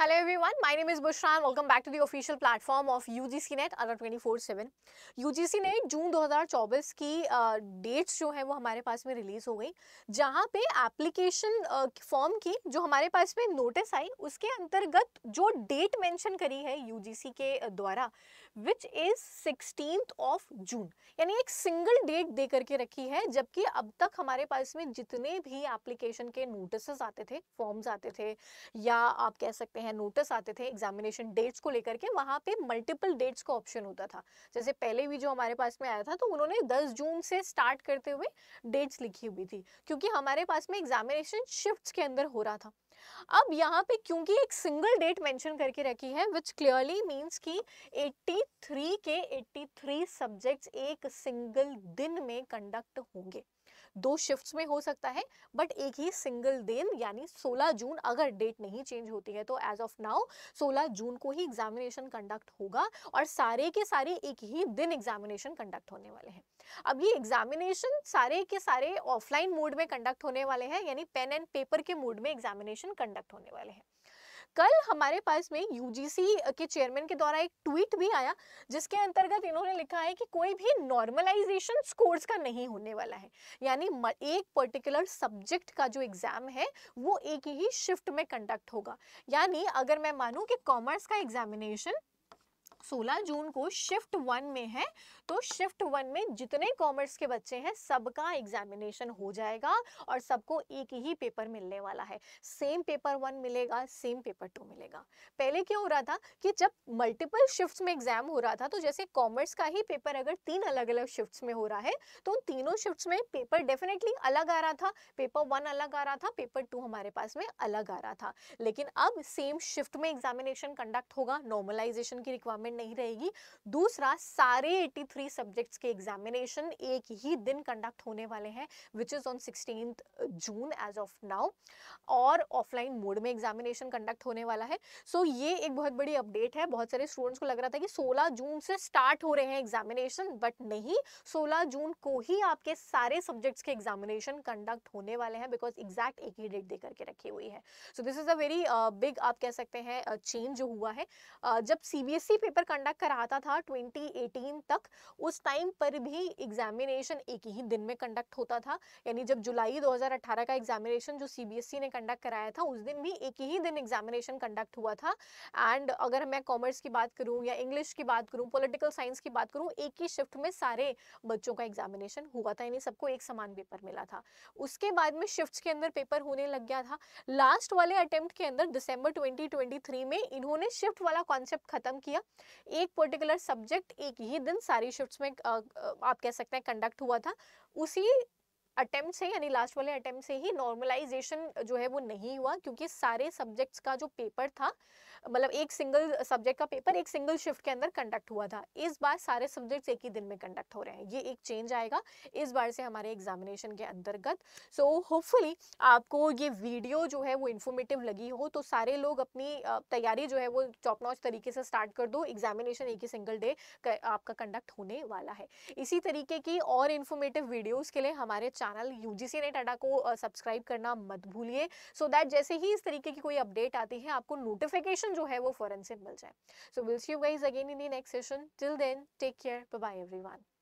hello everyone my name is Bushran welcome back to the platform of UGC NET अलर twenty four NET June 2024 की dates uh, जो है वो हमारे पास में रिलीज़ हो गई जहाँ पे एप्लीकेशन फॉर्म uh, की जो हमारे पास में नोटिस आई उसके अंतर्गत जो डेट मैंशन करी है यू जी सी के द्वारा which is sixteen of June यानी एक सिंगल डेट दे करके रखी है जबकि अब तक हमारे पास में जितने भी एप्लीकेशन के नोटिस आते थे फॉर्म्स आते थे या आप कह सकते हैं नोटिस आते थे एग्जामिनेशन डेट्स को लेकर के वहाँ पे मल्टीपल डेट्स का ऑप्शन होता था जैसे पहले भी जो हमारे पास में आया था तो उन्होंने 10 जून से स्टार्ट करते हुए डेट्स लिखी हुई थी क्योंकि हमारे पास में एग्जामिनेशन शिफ्ट के अंदर हो रहा था अब यहाँ पे क्योंकि एक सिंगल डेट मेंशन करके रखी है विच क्लियरली मीन्स कि 83 के 83 सब्जेक्ट्स एक सिंगल दिन में कंडक्ट होंगे दो शिफ्ट्स में हो सकता है बट एक ही सिंगल दिन यानी 16 जून अगर डेट नहीं चेंज होती है तो एज ऑफ नाउ 16 जून को ही एग्जामिनेशन कंडक्ट होगा और सारे के सारे एक ही दिन एग्जामिनेशन कंडक्ट होने वाले हैं अब ये एग्जामिनेशन सारे के सारे ऑफलाइन मोड में कंडक्ट होने वाले हैं यानी पेन एंड पेपर के मोड में एग्जामिनेशन कंडक्ट होने वाले हैं कल हमारे पास में यूजीसी के चेयरमैन के द्वारा एक ट्वीट भी आया जिसके अंतर्गत इन्होंने लिखा है कि कोई भी नॉर्मलाइजेशन स्कोर्स का नहीं होने वाला है यानी एक पर्टिकुलर सब्जेक्ट का जो एग्जाम है वो एक ही शिफ्ट में कंडक्ट होगा यानी अगर मैं मानूं कि कॉमर्स का एग्जामिनेशन 16 जून को शिफ्ट वन में है तो शिफ्ट वन में जितने कॉमर्स के बच्चे हैं सबका एग्जामिनेशन हो जाएगा और सबको एक ही पेपर मिलने वाला है सेम पेपर वन मिलेगा सेम पेपर टू मिलेगा पहले क्या हो रहा था कि जब मल्टीपल शिफ्ट में एग्जाम हो रहा था तो जैसे कॉमर्स का ही पेपर अगर तीन अलग अलग शिफ्ट में हो रहा है तो उन तीनों शिफ्ट में पेपर डेफिनेटली अलग आ रहा था पेपर वन अलग आ रहा था पेपर टू हमारे पास में अलग आ रहा था लेकिन अब सेम शिफ्ट में एग्जामिनेशन कंडक्ट होगा नॉर्मलाइजेशन की रिक्वायरमेंट डिपेंड नहीं रहेगी दूसरा सारे 83 सब्जेक्ट्स के एग्जामिनेशन एक ही दिन कंडक्ट होने वाले हैं which is on sixteen June as of now और ऑफलाइन मोड में एग्जामिनेशन कंडक्ट होने वाला है सो so, ये एक बहुत बड़ी अपडेट है बहुत सारे स्टूडेंट्स को लग रहा था कि 16 जून से स्टार्ट हो रहे हैं एग्जामिनेशन बट नहीं 16 जून को ही आपके सारे सब्जेक्ट्स के एग्जामिनेशन कंडक्ट होने वाले हैं बिकॉज एग्जैक्ट एक ही डेट दे करके रखी हुई है so this is a very big आप कह सकते हैं चेंज uh, जो हुआ है uh, जब सी पेपर पेपर कंडक्ट कराता था 2018 तक उस टाइम पर भी एग्जामिनेशन एक ही दिन में कंडक्ट होता था यानी जब जुलाई 2018 का एग्जामिनेशन जो सीबीएसई e ने कंडक्ट कराया था उस दिन भी एक ही दिन एग्जामिनेशन कंडक्ट हुआ था एंड अगर मैं कॉमर्स की बात करूँ या इंग्लिश की बात करूँ पोलिटिकल साइंस की बात करूँ एक ही शिफ्ट में सारे बच्चों का एग्जामिनेशन हुआ था यानी सबको एक समान पेपर मिला था उसके बाद में शिफ्ट के अंदर पेपर होने लग गया था लास्ट वाले अटेम्प्ट के अंदर दिसंबर 2023 में इन्होंने शिफ्ट वाला कॉन्सेप्ट खत्म किया एक पर्टिकुलर सब्जेक्ट एक ही दिन सारी शिफ्ट्स में आप कह सकते हैं कंडक्ट हुआ था उसी अटेम्प्ट से यानी लास्ट वाले अटेम्प्ट से ही नॉर्मलाइजेशन जो है वो नहीं हुआ क्योंकि सारे सब्जेक्ट्स का जो पेपर था मतलब एक सिंगल सब्जेक्ट का पेपर एक सिंगल शिफ्ट के अंदर कंडक्ट हुआ था इस बार सारे सब्जेक्ट्स एक ही दिन में कंडक्ट हो रहे हैं ये एक चेंज आएगा इस बार से हमारे एग्जामिनेशन के अंतर्गत सो so, होपफुली आपको ये वीडियो जो है वो इन्फॉर्मेटिव लगी हो तो सारे लोग अपनी तैयारी जो है वो चौपनौच तरीके से स्टार्ट कर दो एग्जामिनेशन एक ही सिंगल डे आपका कंडक्ट होने वाला है इसी तरीके की और इन्फॉर्मेटिव वीडियोज़ के लिए हमारे चैनल यूजीसी नेट अड्डा को सब्सक्राइब करना मत भूलिए सो दैट जैसे ही इस तरीके की कोई अपडेट आती है आपको नोटिफिकेशन जो है वो फॉरन से मिल जाए so will see you guys again in the next session till then take care bye everyone